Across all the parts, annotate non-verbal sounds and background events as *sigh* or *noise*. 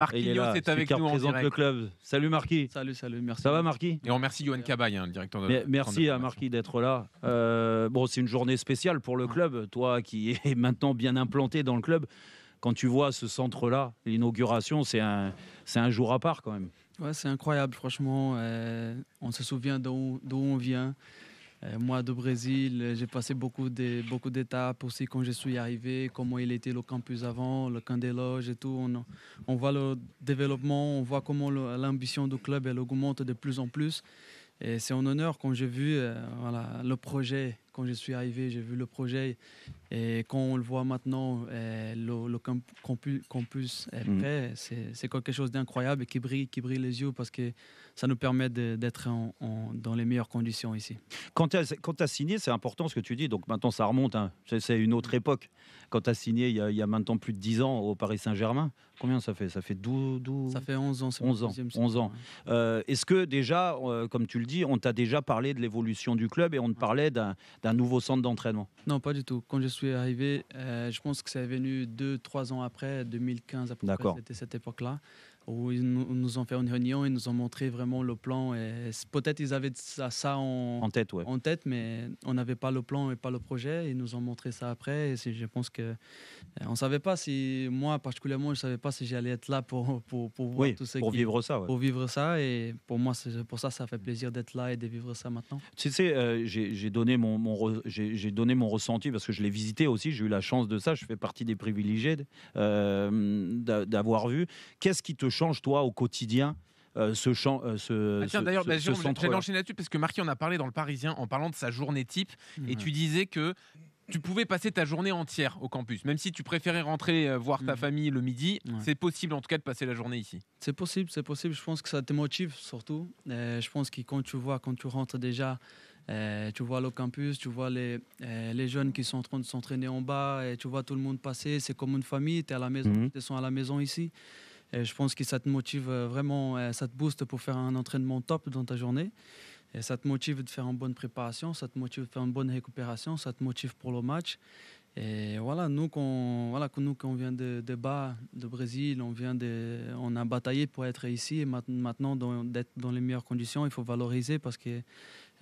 Marquinhos est, est, avec nous en direct. le club. Salut Marquis. Salut, salut, merci. Ça va Marquis Et on remercie Johan Cabaye, hein, le directeur de. Mais, merci à Marquis d'être là. Euh, bon, c'est une journée spéciale pour le club. Toi qui *laughs* es maintenant bien implanté dans le club, quand tu vois ce centre-là, l'inauguration, c'est un, c'est un jour à part quand même. Ouais, c'est incroyable, franchement. Euh, on se souvient d'où on vient. Euh, moi, de Brésil, euh, j'ai passé beaucoup beaucoup d'étapes aussi quand je suis arrivé, comment il était le campus avant, le camp des loges et tout. On, voit le développement, on voit comment l'ambition du club elle augmente de plus en plus. Et c'est un honneur quand j'ai vu euh, voilà, le projet quand je suis arrivé, j'ai vu le projet. Et quand on le voit maintenant, eh, le, campus, est mm. prêt, c'est quelque chose d'incroyable et qui brille, qui brille les yeux parce que ça nous permet d'être dans les meilleures conditions ici. Quand tu as, signé, c'est important ce que tu dis. Donc maintenant, ça remonte. Hein. C'est une autre mm. époque. Quand tu as signé il y, a, maintenant plus de 10 ans au Paris Saint-Germain, combien ça fait Ça fait 12, 12, Ça fait 11 ans. 11 ans. 11 ans. Euh, est-ce que déjà, euh, comme tu le dis, on t'a déjà parlé de l'évolution du club et on te parlait d'un un nouveau centre d'entraînement Non, pas du tout. Quand je suis arrivé, euh, je pense que c'est venu deux, trois ans après, 2015 à peu près, c'était cette époque-là, où ils nous, ont fait une réunion, ils nous ont montré vraiment le plan. Et peut-être ils avaient ça, en, tête, ouais. en tête, mais on n'avait pas le plan et pas le projet. Ils nous ont montré ça après. Et je pense que euh, on savait pas si, moi particulièrement, je savais pas si j'allais être là pour, pour, pour voir Pour vivre ça, ouais. Pour vivre ça. Et pour moi, c'est pour ça, ça fait plaisir d'être là et de vivre ça maintenant. Tu sais, euh, j'ai donné mon, mon j'ai donné mon ressenti parce que je l'ai visité aussi. J'ai eu la chance de ça. Je fais partie des privilégiés euh, d'avoir vu. Qu'est-ce qui te change toi au quotidien euh, ce champ, euh, ce, ah, tiens, d'ailleurs, bah, j'allais enchaîner là-dessus parce que Marquis en a parlé dans le Parisien en parlant de sa journée type et tu disais que tu pouvais passer ta journée entière au campus, même si tu préférais rentrer voir ta mm. famille le midi, c'est possible en tout cas de passer la journée ici. C'est possible, c'est possible. Je pense que ça te motive surtout. je pense que quand tu vois, quand tu rentres déjà euh, tu vois le campus, tu vois les, euh, les jeunes qui sont en train de s'entraîner en bas, et tu vois tout le monde passer, c'est comme une famille, tu es à la maison, ils mhm. sont à la maison ici. Et je pense que ça te motive euh, vraiment, ça te booste pour faire un entraînement top dans ta journée. Et ça te motive de faire une bonne préparation, ça te motive de faire une bonne récupération, ça te motive pour le match. Et voilà, nous qu'on voilà, nous, on vient de, de, bas, de Brésil, on, vient de, on a bataillé pour être ici et maintenant d'être dans les meilleures conditions, il faut valoriser parce que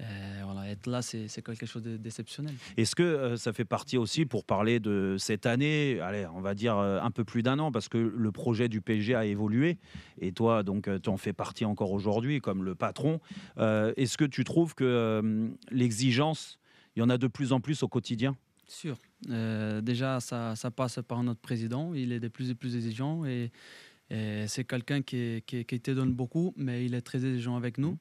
euh, voilà, être là, c'est quelque chose d'exceptionnel. Est-ce que euh, ça fait partie aussi, pour parler de cette année, allez, on va dire euh, un peu plus d'un an, parce que le projet du PSG a évolué, et toi, donc, tu en fais partie encore aujourd'hui comme le patron. Est-ce que tu trouves que l'exigence, il y en a de plus en plus au quotidien Sûr. déjà, ça, passe par notre président. Il est de plus en plus exigeant et, c'est quelqu'un qui, te donne beaucoup, mais il est très exigeant avec nous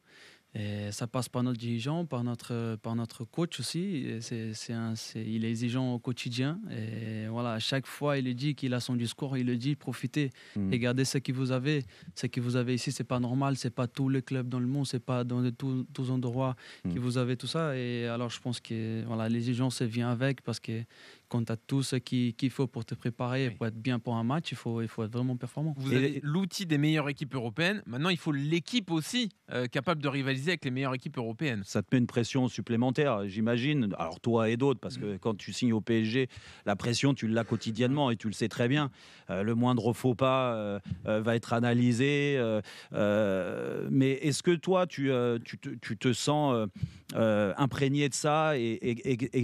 ça passe par notre dirigeant, par notre, par notre coach aussi. C'est, c'est un, c'est, il est exigeant au quotidien. Et voilà, à chaque fois, il dit qu'il a son discours, il le dit profitez hmm. et gardez ce que vous avez. Ce que vous avez ici, c'est pas normal. C'est pas tous les clubs dans le monde, c'est pas dans tous les endroits qui hmm. que vous avez tout ça. Et alors, je pense que voilà, l'exigence vient avec parce que quand tu as tout ce qu'il faut pour te préparer, pour être bien pour un match, il faut, il faut être vraiment performant. Vous et avez l'outil des meilleures équipes européennes. Maintenant, il faut l'équipe aussi euh, capable de rivaliser avec les meilleures équipes européennes. Ça te met une pression supplémentaire, j'imagine. Alors, toi et d'autres, parce que mm. quand tu signes au PSG, la pression, tu l'as quotidiennement et tu le sais très bien. Euh, le moindre faux pas euh, va être analysé. mais est-ce que toi, tu, te, sens imprégné de ça et,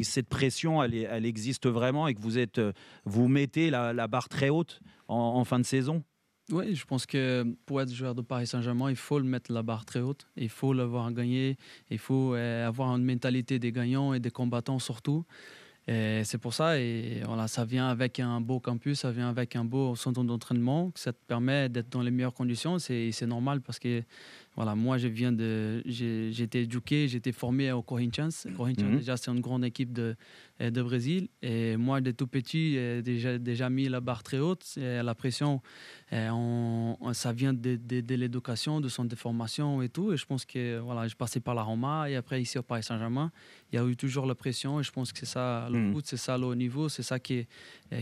cette pression, elle, elle existe vraiment et que vous êtes, euh, vous mettez la, barre très haute en, fin de saison oui, je pense que pour être joueur de Paris Saint-Germain, il faut le mettre la barre très haute. Il faut l'avoir gagné. Il faut euh, avoir une mentalité des gagnants et des combattants surtout. Et c'est pour ça, et voilà, ça vient avec un beau campus, ça vient avec un beau centre d'entraînement, ça te permet d'être dans les meilleures conditions. C'est normal parce que voilà, moi, je viens de. J'ai été éduqué, j'ai été formé au Corinthians. Corinthians, mhm. déjà, c'est une grande équipe de, euh, de Brésil. Et moi, de tout petit, j'ai euh, déjà, déjà mis la barre très haute. la pression, euh, on, ça vient de, l'éducation, de son déformation et tout. Et je pense que, voilà, je passais par la Roma et après ici au Paris Saint-Germain. Il y a eu toujours la pression et je pense que c'est ça le mhm. foot, c'est ça le haut niveau, c'est ça qui,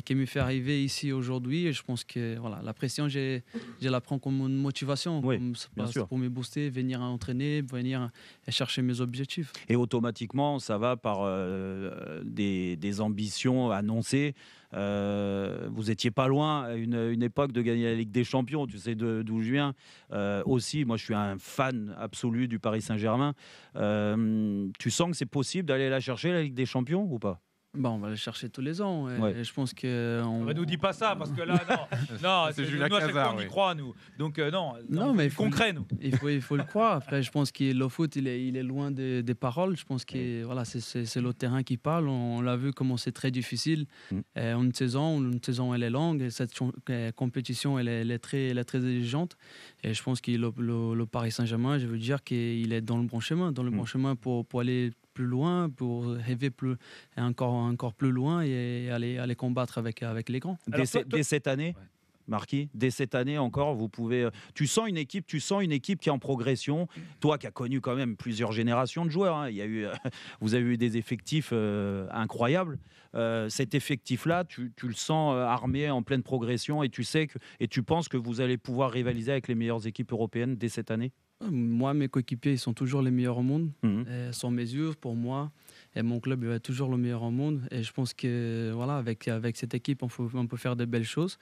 qui me fait arriver ici aujourd'hui. Et je pense que, voilà, la pression, je la prends comme une motivation, oui, bien sûr. pour mes venir venir entraîner, venir chercher mes objectifs. Et automatiquement, ça va par euh, des, ambitions annoncées. Euh, vous étiez pas loin à une, époque de gagner la Ligue des Champions, tu sais d'où je viens. Euh, aussi, moi je suis un fan absolu du Paris Saint-Germain. tu sens que c'est possible d'aller la chercher, la Ligue des Champions, ou pas on va le chercher tous les ans. je pense que. Ah, on- Ne bah, nous dit pas ça, parce que là, *laughs* non, C'est Julien nous, nous. Donc, euh, non, Non, mais il faut- nous. Il faut, il faut le croire. Après, je pense que le foot, il est, il est loin des, paroles. Je pense que voilà, c'est- le terrain qui parle. On, l'a vu comment c'est très difficile. Mm. Euh, une saison, une saison, elle est longue. cette euh, compétition, elle est, très, elle est très exigeante. Et je pense que le, Paris Saint-Germain, je veux dire qu'il est dans le bon chemin, dans le mm. bon chemin pour, pour aller plus loin, pour rêver plus, encore, encore plus loin et aller, aller combattre avec, avec les grands. dès, cette année Marquis, dès cette année encore, vous pouvez. Euh, tu sens une équipe, tu sens une équipe qui est en progression. Toi, qui as connu quand même plusieurs générations de joueurs, hein, il y eu, euh, *laughs* vous avez eu des effectifs euh, incroyables. cet effectif-là, tu, tu, le sens armé, en pleine progression, et tu sais que, et tu penses que vous allez pouvoir rivaliser avec les meilleures équipes européennes dès cette année. Moi, mes coéquipiers, ils sont toujours les meilleurs au monde. sans mhm. mes pour moi, et mon club est toujours le meilleur au monde. Et je pense que voilà, avec, avec cette équipe, on, peut faire de belles choses.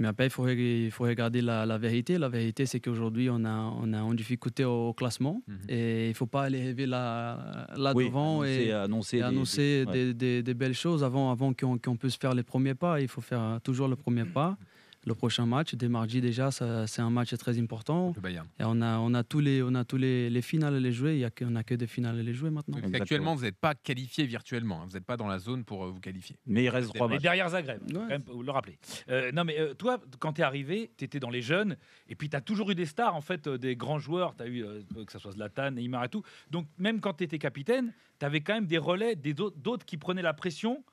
Mais après, il faut, il faut regarder la, vérité. La vérité, c'est qu'aujourd'hui, on a, on a difficulté au classement. Mhm. Et il ne faut pas aller rêver là, là devant et annoncer, des, des, des, belles choses avant, avant qu'on puisse faire les premiers pas. Il faut faire toujours le premier pas le prochain match. Dès mardi déjà, c'est un match très important. Et on a, tous les, on a tous les, finales à les jouer. Il y a, on n'a que des finales à les jouer maintenant. actuellement, vous n'êtes pas qualifié virtuellement. Hein. Vous n'êtes pas dans la zone pour euh, vous qualifier. Mais il reste trois derrière Zagreb, vous le rappelez. Euh, non, mais euh, toi, quand tu es arrivé, tu étais dans les jeunes. Et puis, tu as toujours eu des stars, en fait, des grands joueurs. Tu as eu, que ce soit Zlatan, Neymar et tout. Donc, même quand tu étais capitaine, tu avais quand même des relais d'autres qui prenaient la pression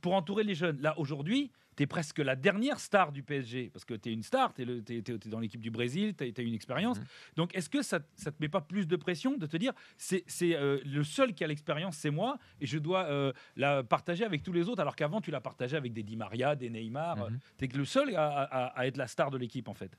pour entourer les jeunes. Là, aujourd'hui, tu presque la dernière star du PSG, parce que tu es une star, tu es, dans l'équipe du Brésil, tu as, une expérience. Mhm. Donc est-ce que ça ne te met pas plus de pression de te dire, c'est euh, le seul qui a l'expérience, c'est moi, et je dois euh, la partager avec tous les autres, alors qu'avant tu la partageais avec des Di Maria, des Neymar, mhm. euh, tu es le seul à être la star de l'équipe en fait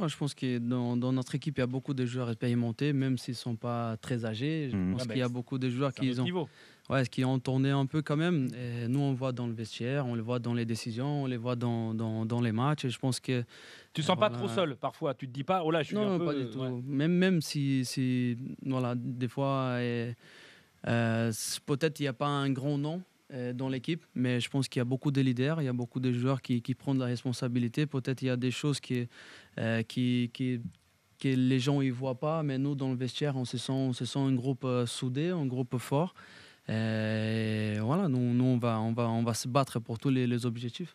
ah, je pense que dans, notre équipe, il y a beaucoup de joueurs expérimentés, même s'ils ne sont pas très âgés. Je mhm. pense ah, qu'il y a bah, beaucoup de joueurs qui ont, ont tourné un peu quand même. nous, on voit dans le vestiaire, on le voit dans les décisions, on les voit dans, les matchs. je pense que. Tu ne sens pas trop seul parfois Tu te dis pas, oh là, je suis Même, même si, Voilà, des fois, euh, peut-être il n'y a pas un grand nom euh, dans l'équipe, mais je pense qu'il y a beaucoup de leaders, il y a beaucoup de joueurs qui, prennent la responsabilité. Peut-être il y a des choses qui, euh, qui, que les gens ne voient pas, mais nous, dans le vestiaire, on se sent, se sent un groupe euh, soudé, un groupe fort. voilà, nous, on, va, on, va, on va se battre pour tous les objectifs.